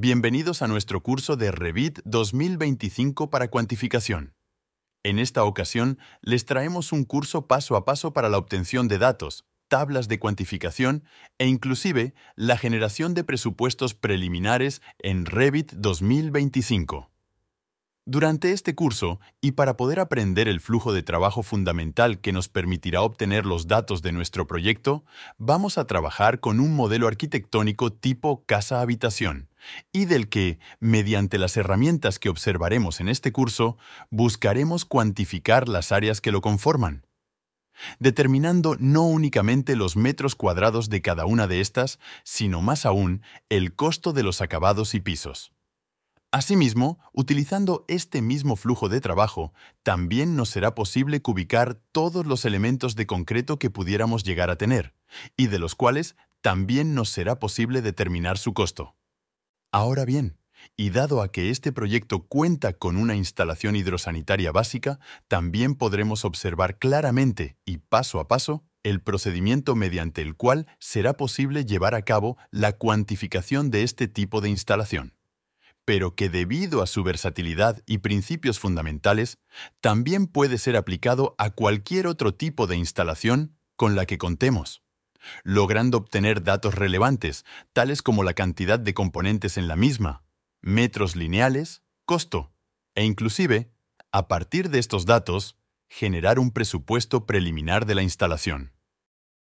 Bienvenidos a nuestro curso de Revit 2025 para cuantificación. En esta ocasión, les traemos un curso paso a paso para la obtención de datos, tablas de cuantificación e inclusive la generación de presupuestos preliminares en Revit 2025. Durante este curso, y para poder aprender el flujo de trabajo fundamental que nos permitirá obtener los datos de nuestro proyecto, vamos a trabajar con un modelo arquitectónico tipo casa-habitación, y del que, mediante las herramientas que observaremos en este curso, buscaremos cuantificar las áreas que lo conforman. Determinando no únicamente los metros cuadrados de cada una de estas, sino más aún el costo de los acabados y pisos. Asimismo, utilizando este mismo flujo de trabajo, también nos será posible cubicar todos los elementos de concreto que pudiéramos llegar a tener, y de los cuales también nos será posible determinar su costo. Ahora bien, y dado a que este proyecto cuenta con una instalación hidrosanitaria básica, también podremos observar claramente y paso a paso el procedimiento mediante el cual será posible llevar a cabo la cuantificación de este tipo de instalación pero que debido a su versatilidad y principios fundamentales, también puede ser aplicado a cualquier otro tipo de instalación con la que contemos, logrando obtener datos relevantes, tales como la cantidad de componentes en la misma, metros lineales, costo, e inclusive, a partir de estos datos, generar un presupuesto preliminar de la instalación.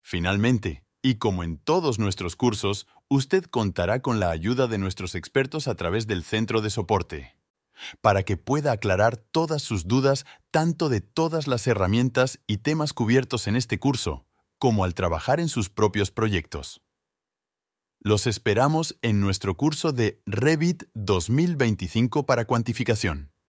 Finalmente, y como en todos nuestros cursos, usted contará con la ayuda de nuestros expertos a través del centro de soporte, para que pueda aclarar todas sus dudas tanto de todas las herramientas y temas cubiertos en este curso, como al trabajar en sus propios proyectos. Los esperamos en nuestro curso de Revit 2025 para cuantificación.